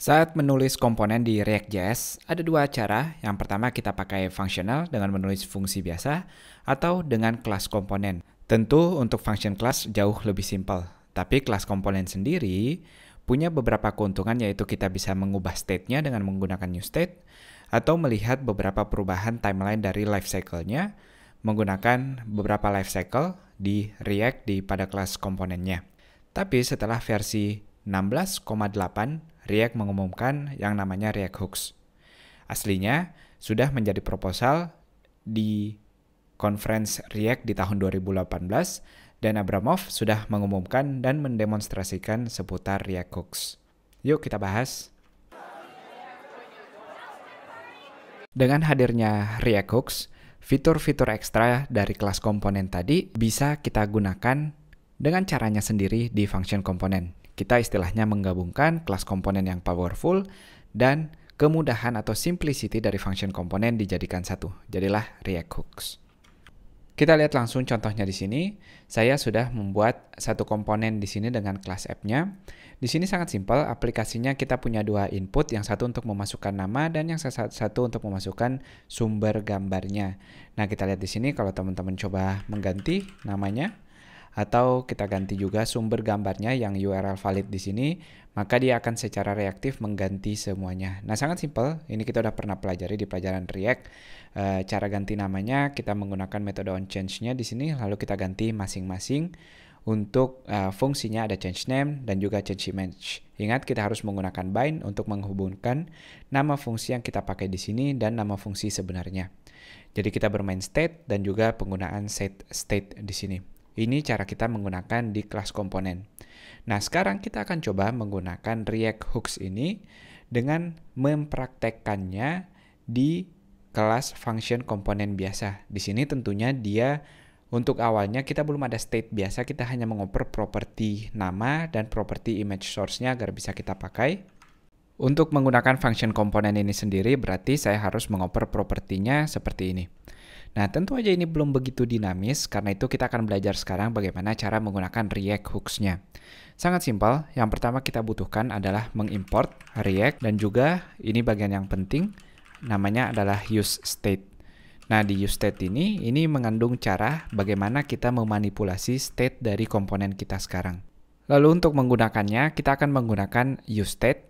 Saat menulis komponen di React.js, ada dua cara. Yang pertama kita pakai functional dengan menulis fungsi biasa atau dengan kelas komponen. Tentu untuk function class jauh lebih simpel. Tapi kelas komponen sendiri punya beberapa keuntungan yaitu kita bisa mengubah state-nya dengan menggunakan new state atau melihat beberapa perubahan timeline dari life cycle nya menggunakan beberapa life cycle di React di pada kelas komponennya. Tapi setelah versi 16,8 React mengumumkan yang namanya React Hooks. Aslinya sudah menjadi proposal di conference React di tahun 2018 dan Abramov sudah mengumumkan dan mendemonstrasikan seputar React Hooks. Yuk kita bahas. Dengan hadirnya React Hooks, fitur-fitur ekstra dari kelas komponen tadi bisa kita gunakan dengan caranya sendiri di function komponen. Kita istilahnya menggabungkan kelas komponen yang powerful dan kemudahan atau simplicity dari function komponen dijadikan satu. Jadilah React Hooks. Kita lihat langsung contohnya di sini. Saya sudah membuat satu komponen di sini dengan kelas app-nya. Di sini sangat simpel, aplikasinya kita punya dua input, yang satu untuk memasukkan nama dan yang satu untuk memasukkan sumber gambarnya. Nah, kita lihat di sini kalau teman-teman coba mengganti namanya, atau kita ganti juga sumber gambarnya yang URL valid di sini, maka dia akan secara reaktif mengganti semuanya. Nah, sangat simpel. Ini kita udah pernah pelajari di pelajaran React. E, cara ganti namanya kita menggunakan metode on change-nya di sini lalu kita ganti masing-masing untuk e, fungsinya ada change name dan juga change image. Ingat kita harus menggunakan bind untuk menghubungkan nama fungsi yang kita pakai di sini dan nama fungsi sebenarnya. Jadi kita bermain state dan juga penggunaan set state di sini. Ini cara kita menggunakan di kelas komponen. Nah, sekarang kita akan coba menggunakan React Hooks ini dengan mempraktekkannya di kelas function komponen biasa. Di sini tentunya dia untuk awalnya kita belum ada state biasa, kita hanya mengoper properti nama dan properti image source-nya agar bisa kita pakai. Untuk menggunakan function komponen ini sendiri berarti saya harus mengoper propertinya seperti ini. Nah, tentu aja ini belum begitu dinamis, karena itu kita akan belajar sekarang bagaimana cara menggunakan React hooks-nya. Sangat simpel, yang pertama kita butuhkan adalah mengimport React, dan juga ini bagian yang penting, namanya adalah use state. Nah, di use state ini, ini mengandung cara bagaimana kita memanipulasi state dari komponen kita sekarang. Lalu untuk menggunakannya, kita akan menggunakan use state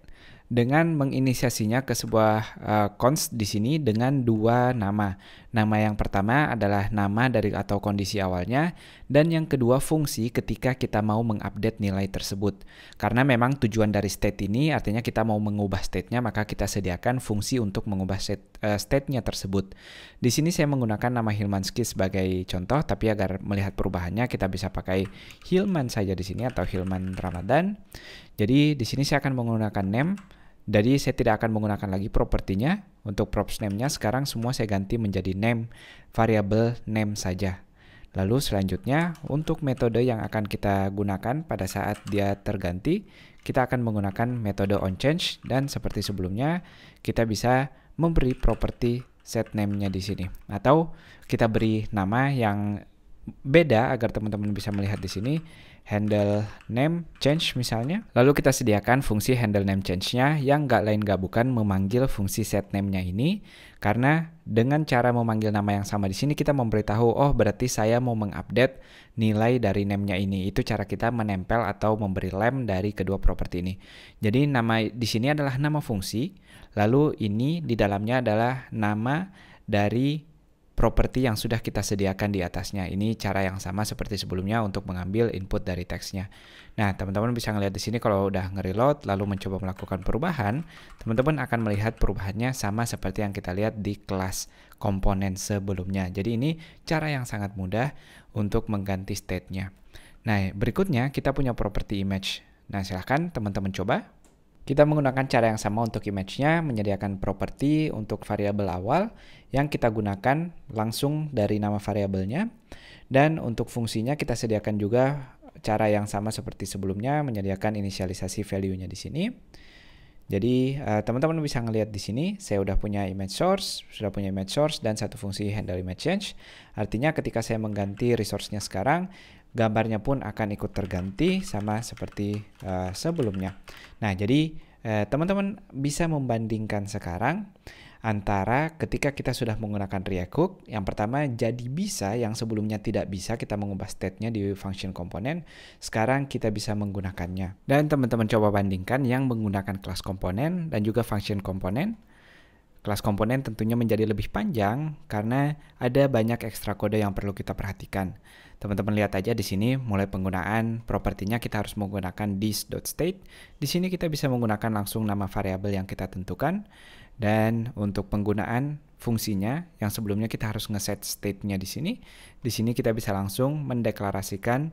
dengan menginisiasinya ke sebuah uh, const di sini dengan dua nama. Nama yang pertama adalah nama dari atau kondisi awalnya, dan yang kedua fungsi ketika kita mau mengupdate nilai tersebut. Karena memang tujuan dari state ini artinya kita mau mengubah state-nya, maka kita sediakan fungsi untuk mengubah eh, state, nya tersebut. Di sini saya menggunakan nama Hilmansky sebagai contoh, tapi agar melihat perubahannya kita bisa pakai Hilman saja di sini atau Hilman Ramadan. Jadi di sini saya akan menggunakan name jadi saya tidak akan menggunakan lagi propertinya. Untuk props name-nya sekarang semua saya ganti menjadi name, variable name saja. Lalu selanjutnya untuk metode yang akan kita gunakan pada saat dia terganti, kita akan menggunakan metode onChange dan seperti sebelumnya kita bisa memberi properti set name-nya di sini atau kita beri nama yang beda agar teman-teman bisa melihat di sini handle name change misalnya. Lalu kita sediakan fungsi handle name change-nya yang gak lain gak bukan memanggil fungsi set name-nya ini karena dengan cara memanggil nama yang sama di sini kita memberitahu oh berarti saya mau mengupdate nilai dari name-nya ini. Itu cara kita menempel atau memberi lem dari kedua properti ini. Jadi nama di sini adalah nama fungsi, lalu ini di dalamnya adalah nama dari properti yang sudah kita sediakan di atasnya. Ini cara yang sama seperti sebelumnya untuk mengambil input dari teksnya. Nah, teman-teman bisa ngelihat di sini kalau udah ngereload lalu mencoba melakukan perubahan, teman-teman akan melihat perubahannya sama seperti yang kita lihat di kelas komponen sebelumnya. Jadi ini cara yang sangat mudah untuk mengganti state-nya. Nah, berikutnya kita punya properti image. Nah, silahkan teman-teman coba kita menggunakan cara yang sama untuk image-nya, menyediakan properti untuk variabel awal yang kita gunakan langsung dari nama variabelnya. Dan untuk fungsinya kita sediakan juga cara yang sama seperti sebelumnya, menyediakan inisialisasi value-nya di sini. Jadi eh, teman-teman bisa ngelihat di sini, saya sudah punya image source, sudah punya image source dan satu fungsi handle image change. Artinya ketika saya mengganti resource-nya sekarang, gambarnya pun akan ikut terganti sama seperti uh, sebelumnya. Nah, jadi eh, teman-teman uh, bisa membandingkan sekarang antara ketika kita sudah menggunakan React Hook, yang pertama jadi bisa, yang sebelumnya tidak bisa kita mengubah state-nya di function component. sekarang kita bisa menggunakannya. Dan teman-teman coba bandingkan yang menggunakan class component dan juga function component. Kelas komponen tentunya menjadi lebih panjang karena ada banyak ekstra kode yang perlu kita perhatikan. Teman-teman lihat aja di sini mulai penggunaan propertinya kita harus menggunakan this.state. Di sini kita bisa menggunakan langsung nama variabel yang kita tentukan dan untuk penggunaan fungsinya yang sebelumnya kita harus ngeset state-nya di sini. Di sini kita bisa langsung mendeklarasikan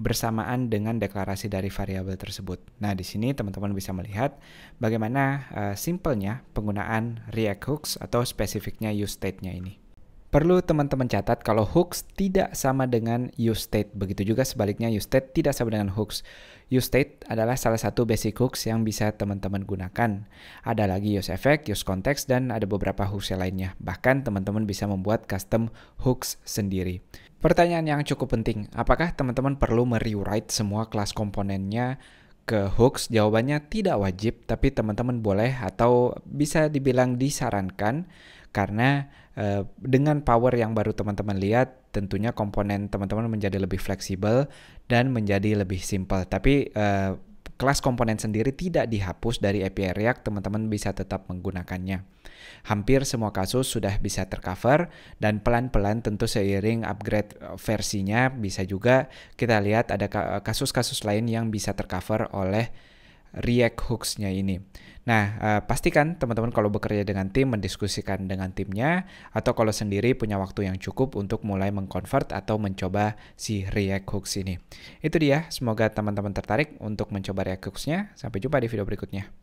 bersamaan dengan deklarasi dari variabel tersebut. Nah, di sini teman-teman bisa melihat bagaimana uh, simpelnya penggunaan React Hooks atau spesifiknya use state-nya ini. Perlu teman-teman catat kalau hooks tidak sama dengan use state. Begitu juga sebaliknya use state tidak sama dengan hooks. Use state adalah salah satu basic hooks yang bisa teman-teman gunakan. Ada lagi use effect, use context, dan ada beberapa hooks lainnya. Bahkan teman-teman bisa membuat custom hooks sendiri. Pertanyaan yang cukup penting, apakah teman-teman perlu merewrite semua kelas komponennya ke hooks? Jawabannya tidak wajib, tapi teman-teman boleh atau bisa dibilang disarankan karena eh, dengan power yang baru teman-teman lihat, tentunya komponen teman-teman menjadi lebih fleksibel dan menjadi lebih simple. Tapi eh, kelas komponen sendiri tidak dihapus dari API React, teman-teman bisa tetap menggunakannya. Hampir semua kasus sudah bisa tercover dan pelan-pelan tentu seiring upgrade uh, versinya bisa juga kita lihat ada uh, kasus-kasus lain yang bisa tercover oleh React hooks-nya ini. Nah, uh, pastikan teman-teman kalau bekerja dengan tim mendiskusikan dengan timnya atau kalau sendiri punya waktu yang cukup untuk mulai mengkonvert atau mencoba si React hooks ini. Itu dia, semoga teman-teman tertarik untuk mencoba React hooks-nya. Sampai jumpa di video berikutnya.